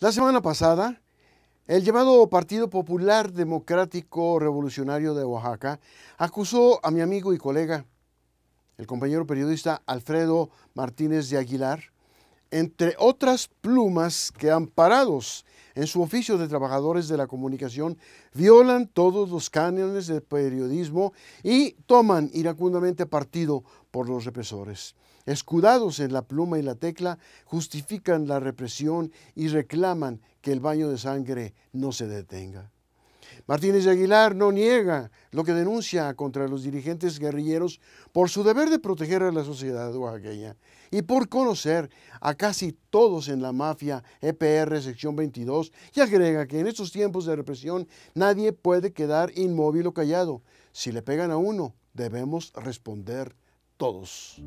La semana pasada, el llamado Partido Popular Democrático Revolucionario de Oaxaca acusó a mi amigo y colega, el compañero periodista Alfredo Martínez de Aguilar, entre otras plumas que amparados en su oficio de trabajadores de la comunicación, violan todos los cánones del periodismo y toman iracundamente partido por los represores. Escudados en la pluma y la tecla, justifican la represión y reclaman que el baño de sangre no se detenga. Martínez de Aguilar no niega lo que denuncia contra los dirigentes guerrilleros por su deber de proteger a la sociedad oaxaqueña y por conocer a casi todos en la mafia EPR sección 22 y agrega que en estos tiempos de represión nadie puede quedar inmóvil o callado. Si le pegan a uno, debemos responder todos.